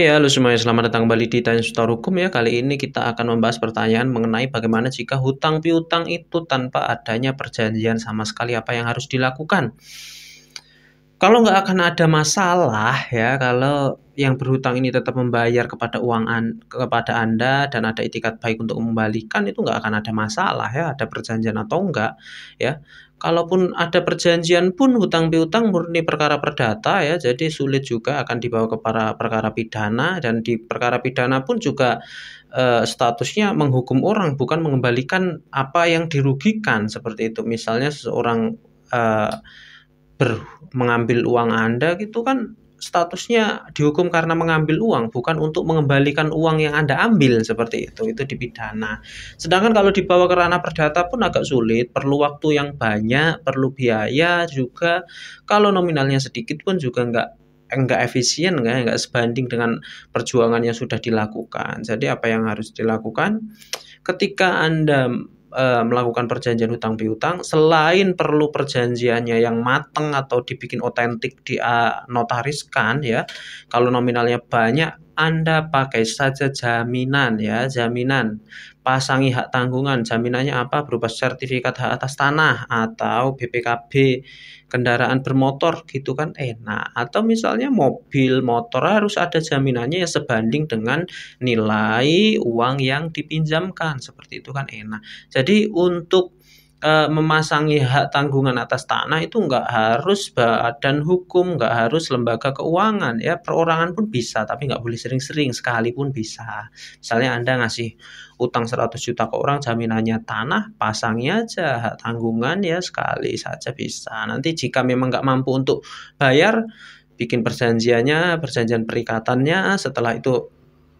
Ya, halo semuanya. Selamat datang kembali di Tanya Seputar Hukum ya. Kali ini kita akan membahas pertanyaan mengenai bagaimana jika hutang piutang itu tanpa adanya perjanjian sama sekali apa yang harus dilakukan kalau nggak akan ada masalah ya kalau yang berhutang ini tetap membayar kepada uang an, kepada Anda dan ada itikat baik untuk membalikan itu nggak akan ada masalah ya ada perjanjian atau enggak ya kalaupun ada perjanjian pun hutang piutang murni perkara perdata ya jadi sulit juga akan dibawa ke para perkara pidana dan di perkara pidana pun juga eh, statusnya menghukum orang bukan mengembalikan apa yang dirugikan seperti itu misalnya seseorang eh, ber, mengambil uang Anda gitu kan statusnya dihukum karena mengambil uang bukan untuk mengembalikan uang yang Anda ambil seperti itu itu dipidana. Sedangkan kalau dibawa ke ranah perdata pun agak sulit, perlu waktu yang banyak, perlu biaya juga. Kalau nominalnya sedikit pun juga enggak enggak efisien enggak enggak sebanding dengan perjuangan yang sudah dilakukan. Jadi apa yang harus dilakukan ketika Anda e, melakukan perjanjian hutang piutang selain perlu perjanjiannya yang mateng atau dibikin otentik di eh, notariskan ya kalau nominalnya banyak anda pakai saja jaminan ya, jaminan. Pasangi hak tanggungan, jaminannya apa? Berupa sertifikat hak atas tanah atau BPKB kendaraan bermotor gitu kan enak. Atau misalnya mobil, motor harus ada jaminannya ya sebanding dengan nilai uang yang dipinjamkan. Seperti itu kan enak. Jadi untuk e, memasangi hak tanggungan atas tanah itu nggak harus badan hukum, nggak harus lembaga keuangan ya perorangan pun bisa, tapi nggak boleh sering-sering sekalipun bisa. Misalnya Anda ngasih utang 100 juta ke orang jaminannya tanah, pasangnya aja hak tanggungan ya sekali saja bisa. Nanti jika memang nggak mampu untuk bayar, bikin perjanjiannya, perjanjian perikatannya, setelah itu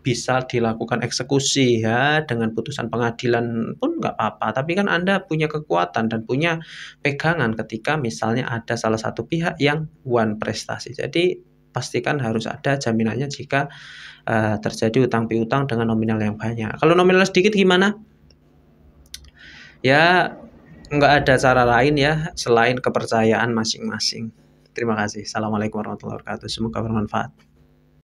bisa dilakukan eksekusi ya dengan putusan pengadilan pun nggak apa-apa tapi kan Anda punya kekuatan dan punya pegangan ketika misalnya ada salah satu pihak yang one prestasi jadi pastikan harus ada jaminannya jika uh, terjadi utang piutang dengan nominal yang banyak kalau nominal sedikit gimana ya nggak ada cara lain ya selain kepercayaan masing-masing terima kasih assalamualaikum warahmatullahi wabarakatuh semoga bermanfaat